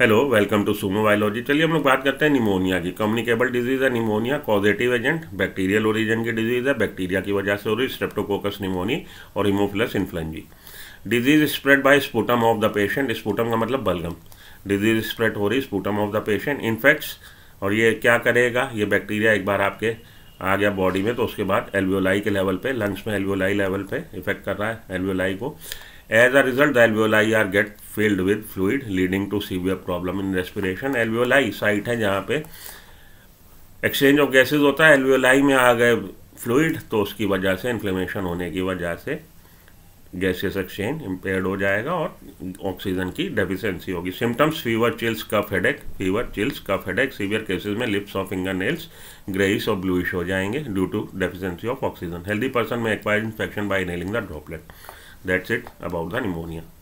hello welcome to sumo biology चलिए हम लोग बात करते हैं निमोनिया की कम्युनिकेबल डिजीज है pneumonia causative agent bacterial origin की डिजीज है बैक्टीरिया की वजह से हो रही स्ट्रेप्टोकोकस निमोनी और haemophilus influenzae disease spread by sputum of the patient sputum का मतलब बलगम डिजीज स्प्रेड हो रही sputum of the patient infects और ये क्या करेगा ये बैक्टीरिया एक बार आपके आ गया बॉडी में तो उसके बाद एल्वियोलाई के लेवल पे लंग्स में एल्वियोलाई लेवल पे इफेक्ट कर रहा है एल्वियोलाई को as a result the alveoli are get filled with fluid leading to severe problem in respiration alveoli site है जहाँ पे एक्सचेंज ऑफ गैसेज होता है एलवियोलाई में आ गए फ्लूड तो उसकी वजह से इन्फ्लेमेशन होने की वजह से गैसेस एक्सचेंज इम्पेयर्ड हो जाएगा और ऑक्सीजन की डेफिशिएंसी होगी symptoms fever chills cough headache fever chills cough headache severe cases में लिप्स और फिंगर नेल्स ग्रेइस और ब्लूइश हो जाएंगे due to deficiency of oxygen healthy person में acquire infection by inhaling the droplet that's it about the pneumonia